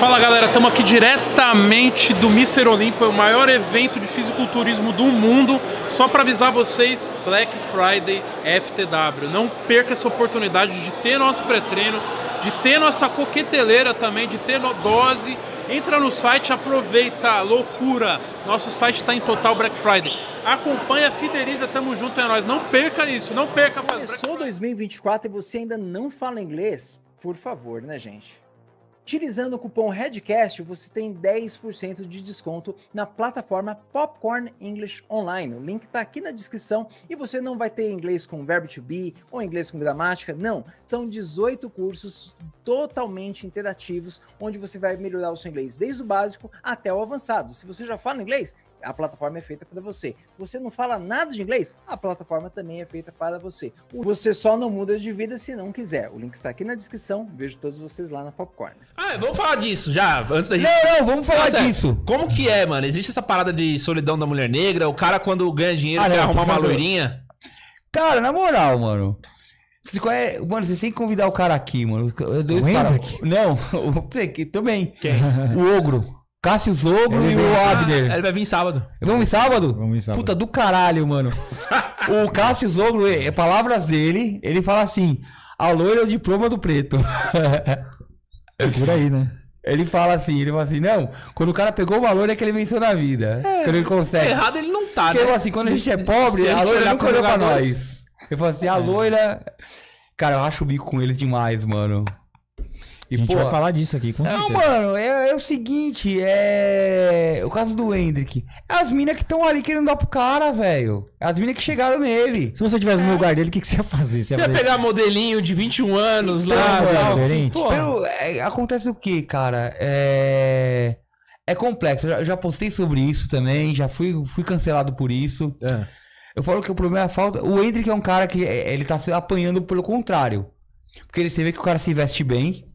Fala galera, estamos aqui diretamente do Mister Olimpo, o maior evento de fisiculturismo do mundo. Só para avisar vocês, Black Friday FTW. Não perca essa oportunidade de ter nosso pré-treino, de ter nossa coqueteleira também, de ter dose. Entra no site, aproveita, loucura. Nosso site está em total Black Friday. Acompanha, fideliza, tamo junto, é nóis. Não perca isso, não perca. Começou 2024 e você ainda não fala inglês? Por favor, né, gente? Utilizando o cupom REDCAST, você tem 10% de desconto na plataforma Popcorn English Online. O link está aqui na descrição e você não vai ter inglês com verbo to be ou inglês com gramática, não. São 18 cursos totalmente interativos, onde você vai melhorar o seu inglês desde o básico até o avançado. Se você já fala inglês, a plataforma é feita para você. Você não fala nada de inglês? A plataforma também é feita para você. Você só não muda de vida se não quiser. O link está aqui na descrição. Vejo todos vocês lá na Popcorn. Ah, vamos falar disso já, antes da gente... Não, não, vamos falar tá disso. Como que é, mano? Existe essa parada de solidão da mulher negra? O cara, quando ganha dinheiro, ah, quer arrumar uma loirinha? Cara, na moral, mano... É, mano, você tem que convidar o cara aqui, mano. Eu, Não, também. Quem? O Ogro. Cássio Zogro e o Abner. Ah, ele vai vir sábado. Vamos em sábado? Vamos em sábado. Puta do caralho, mano. o Cássio Zogro, é, é, palavras dele, ele fala assim: a loira é o diploma do preto. é por aí, né? Ele fala assim, ele fala assim, não, quando o cara pegou uma loira é que ele venceu na vida. É, quando ele consegue. Errado ele não tá, Porque, né? assim, quando a gente é pobre, a, a, loira nunca olhou pra nós. Ele fala assim, é. a loira. Cara, eu acho o bico com eles demais, mano. E, a gente pô, vai falar disso aqui, com Não, certeza. mano, é, é, o seguinte, é. O caso do Hendrick. É as minas que estão ali querendo dar pro cara, velho. É as minas que chegaram nele. Se você tivesse no é. lugar dele, o que, que você ia fazer? Você, você ia, fazer... ia, pegar modelinho de 21 anos então, lá, tal. Diferente. Pô, é, acontece o que, cara? É. É complexo. Eu já, já, postei sobre isso também, já fui, fui cancelado por isso. É. Eu falo que o problema é a falta. O Hendrick é um cara que ele tá se apanhando pelo contrário. Porque ele, você vê que o cara se veste bem,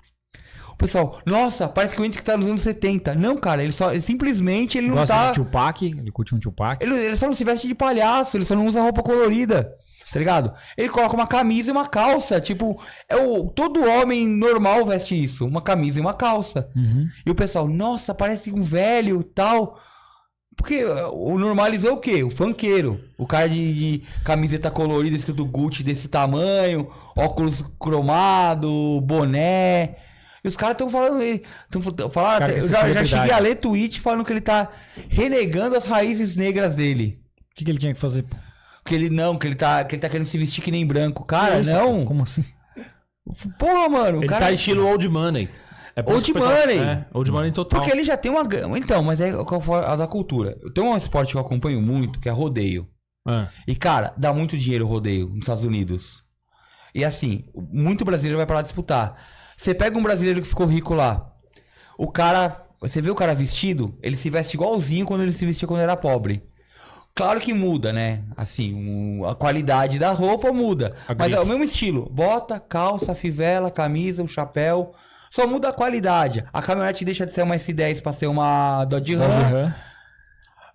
o pessoal, nossa, parece que o Hendrix tá nos anos 70. Não, cara, ele só. Ele, simplesmente ele não Gosta tá. De Tupac, ele curte um Tupac. Ele, ele só não se veste de palhaço, ele só não usa roupa colorida. Tá ligado? Ele coloca uma camisa e uma calça. Tipo, é o, todo homem normal veste isso. Uma camisa e uma calça. Uhum. E o pessoal, nossa, parece um velho tal. Porque o normalizou o quê? O fanqueiro O cara de, de, camiseta colorida escrito Gucci desse tamanho, óculos cromado, boné. E os caras estão falando ele. Tão, falando cara, eu já, é já, cheguei a ler tweet falando que ele tá renegando as raízes negras dele. O que, que ele tinha que fazer, pô? Que ele não, que ele tá, que ele tá querendo se vestir que nem branco. Cara, não. Como assim? Porra, mano. Ele tá cara... tá estilo old money. É old money. É, old money total. Porque ele já tem uma Então, mas é a da cultura. Eu tenho um esporte que eu acompanho muito, que é rodeio. É. E, cara, dá muito dinheiro o rodeio nos Estados Unidos. E assim, muito brasileiro vai para lá disputar. Você pega um brasileiro que ficou rico lá. O cara, você vê o cara vestido, ele se veste igualzinho quando ele se vestia quando era pobre. Claro que muda, né? Assim, um, a qualidade da roupa muda. mas é o mesmo estilo. Bota, calça, fivela, camisa, o um chapéu. Só muda a qualidade. A caminhonete deixa de ser uma S10 para ser uma Dodge Ram.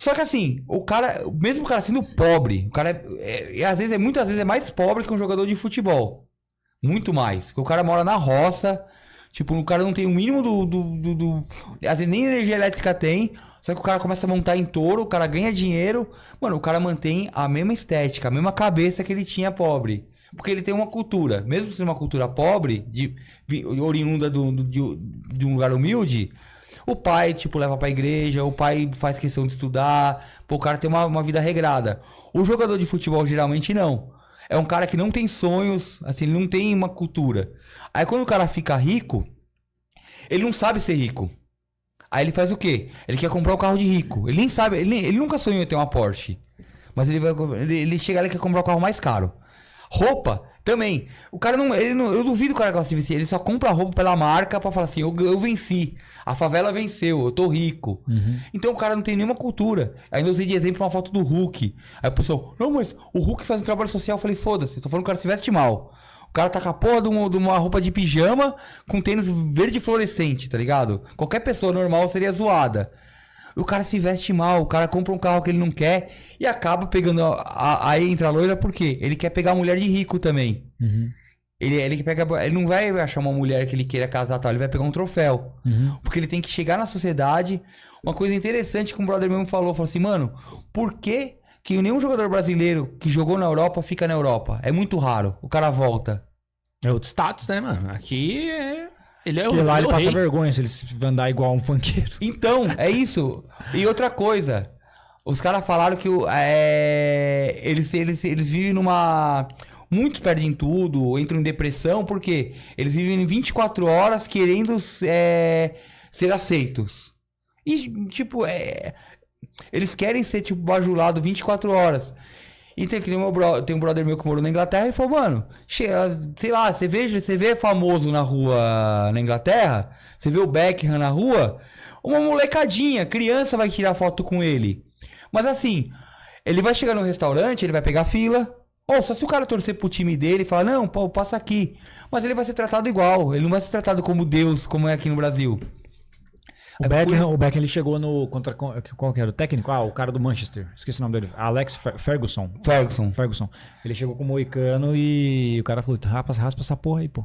Só que assim, o cara, mesmo o cara sendo pobre, o cara é, é, é, às vezes é muitas vezes é mais pobre que um jogador de futebol. Muito mais. Porque o cara mora na roça, tipo, o cara não tem o mínimo do. do, do, do às vezes nem energia elétrica tem. Só que o cara começa a montar em touro, o cara ganha dinheiro. Mano, o cara mantém a mesma estética, a mesma cabeça que ele tinha pobre. Porque ele tem uma cultura, mesmo sendo uma cultura pobre, de, de oriunda do, do, de, de um lugar humilde, o pai, tipo, leva pra igreja, o pai faz questão de estudar, pô, o cara tem uma, uma vida regrada. O jogador de futebol geralmente não. É um cara que não tem sonhos, assim, ele não tem uma cultura. Aí quando o cara fica rico, ele não sabe ser rico. Aí ele faz o quê? Ele quer comprar o um carro de rico. Ele nem sabe, ele, ele nunca sonhou em ter uma Porsche. Mas ele vai. Ele, ele chega ali e quer comprar o um carro mais caro. Roupa, também. O cara não, ele não. Eu duvido o cara gosta vencer. Ele só compra roupa pela marca para falar assim: eu, eu venci. A favela venceu, eu tô rico. Uhum. Então o cara não tem nenhuma cultura. Ainda usei de exemplo uma foto do Hulk. Aí a pessoa, não, mas o Hulk faz um trabalho social. Eu falei, foda-se, tô falando que o cara se veste mal. O cara tá com a porra de uma, de uma roupa de pijama com tênis verde fluorescente, tá ligado? Qualquer pessoa normal seria zoada. O cara se veste mal, o cara compra um carro que ele não quer e acaba pegando. aí entra a loira porque ele quer pegar mulher de rico também. Uhum. Ele, ele, pega, ele não vai achar uma mulher que ele queira casar tal, ele vai pegar um troféu. Uhum. Porque ele tem que chegar na sociedade. Uma coisa interessante que um brother mesmo falou, falou assim, mano, por que, que nenhum jogador brasileiro que jogou na Europa fica na Europa? É muito raro. O cara volta. É outro status, né, mano? Aqui é ele é Porque o, lá ele, o passa rei. vergonha se ele andar igual um funkeiro. Então, é isso. E outra coisa. Os caras falaram que é, eles, eles, eles vivem numa. Muitos perdem tudo, entram em depressão, porque eles vivem 24 horas querendo é, ser aceitos. E, tipo, é, eles querem ser, tipo, bajulado 24 horas. E tem, tem, meu bro, tem um brother meu que morou na Inglaterra e falou, mano, ah, sei lá, você vê, você vê famoso na rua na Inglaterra, você vê o Beckham na rua, uma molecadinha, criança vai tirar foto com ele. Mas assim, ele vai chegar no restaurante, ele vai pegar fila. Ou só se o cara torcer pro time dele e falar, não, passa aqui. Mas ele vai ser tratado igual, ele não vai ser tratado como Deus, como é aqui no Brasil. O Beckham, é o Beckham ele chegou no. Contra, qual que era? O técnico? Ah, o cara do Manchester. Esqueci o nome dele. Alex Ferguson. Ferguson. Ferguson. Ele chegou com o Moicano e o cara falou: rapaz, raspa essa porra aí, pô.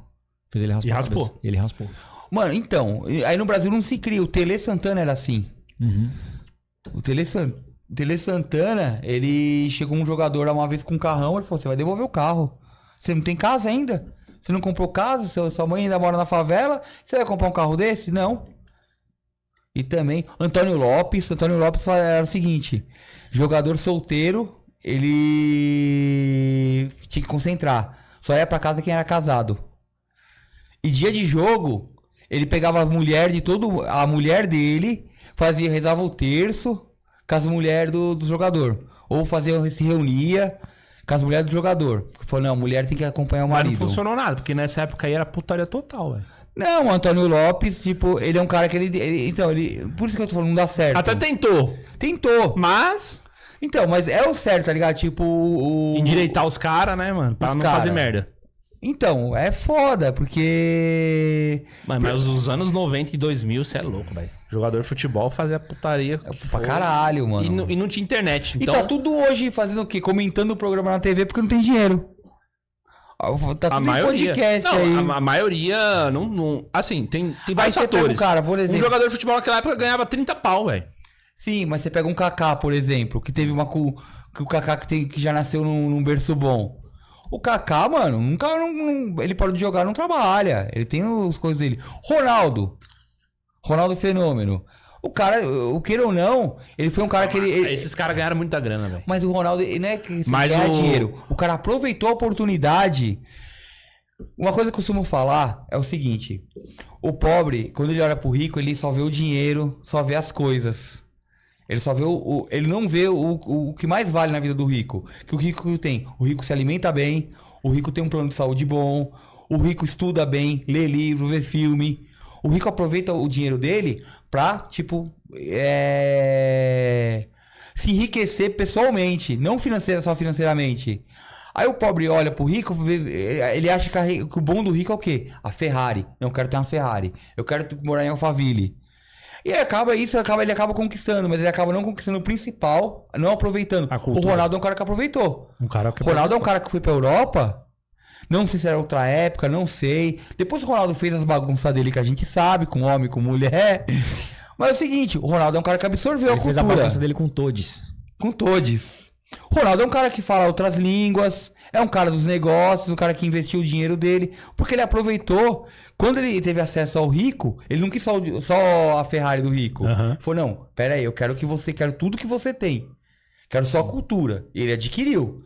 Fez ele raspar. E raspou. Ele raspou. Mano, então. Aí no Brasil não se cria. O Tele Santana era assim. Uhum. O Tele Santana. Tele Santana, ele chegou um jogador uma vez com um carrão, ele falou: você vai devolver o carro. Você não tem casa ainda? Você não comprou casa? Sua mãe ainda mora na favela? Você vai comprar um carro desse? Não. E também Antônio Lopes. Antônio Lopes era o seguinte: jogador solteiro, ele tinha que concentrar. Só ia para casa quem era casado. E dia de jogo, ele pegava a mulher de todo. A mulher dele fazia, rezava o terço com as mulheres do, do jogador. Ou fazia, se reunia com as mulheres do jogador. Falou, não, a mulher tem que acompanhar o marido. Mas não funcionou nada, porque nessa época aí era putaria total, velho. Não, o Antônio Lopes, tipo, ele é um cara que ele, ele, Então, ele. Por isso que eu tô falando, não dá certo. Até tentou. Tentou. Mas. Então, mas é o certo, tá ligado? Tipo, o. Endireitar os caras, né, mano? Pra não cara. fazer merda. Então, é foda, porque. Mas, mas os anos 90 e 2000, você é louco, velho. Jogador de futebol fazia putaria. É, pra caralho, mano. E, não, e não tinha internet. Então... E tá então- tudo hoje fazendo o quê? Comentando o programa na TV porque não tem dinheiro. Ah, tá a maioria. Não, a, a, maioria não, não, Assim, tem, tem vários fatores. Um, exemplo um, jogador de futebol naquela época ganhava 30 pau, velho. Sim, mas você pega um Kaká, por exemplo, que teve uma. Que o Kaká que, tem, que já nasceu num, num berço bom. O Kaká, mano, nunca. Não, não, ele para de jogar, não trabalha. Ele tem as coisas dele. Ronaldo. Ronaldo Fenômeno. O cara, o queira ou não, ele foi um cara que ele. ele... Esses caras ganharam muita grana, velho. Mas o Ronaldo, não é que Mas o... dinheiro. O cara aproveitou a oportunidade. Uma coisa que eu costumo falar é o seguinte: o pobre, quando ele olha pro rico, ele só vê o dinheiro, só vê as coisas. Ele só vê o. o ele não vê o, o, o, que mais vale na vida do rico. Que o rico tem. O rico se alimenta bem, o rico tem um plano de saúde bom, o rico estuda bem, lê livro, vê filme. O rico aproveita o dinheiro dele pra, tipo, é... se enriquecer pessoalmente, não financeira, só financeiramente. Aí o pobre olha pro rico, é, ele acha que, a, que o bom do rico é o quê? A Ferrari. Eu quero ter uma Ferrari. Eu quero morar em Alphaville. E acaba isso, acaba, ele acaba conquistando, mas ele acaba não conquistando o principal, não aproveitando. O Ronaldo é um cara que aproveitou. Um cara que o Ronaldo é um cara que foi pra Europa não sei se era outra época, não sei. Depois o Ronaldo fez as bagunças dele que a gente sabe, com homem, com mulher. Mas é o seguinte, o Ronaldo é um cara que absorveu Ele a cultura. Ele fez a bagunça dele com todes. Com todes. Ronaldo é um cara que fala outras línguas, é um cara dos negócios, um cara que investiu o dinheiro dele, porque ele aproveitou. Quando ele teve acesso ao rico, ele não quis só, só a Ferrari do rico. Uhum. Falou, não, pera aí, eu quero que você, quero tudo que você tem. Quero só a cultura. Ele adquiriu.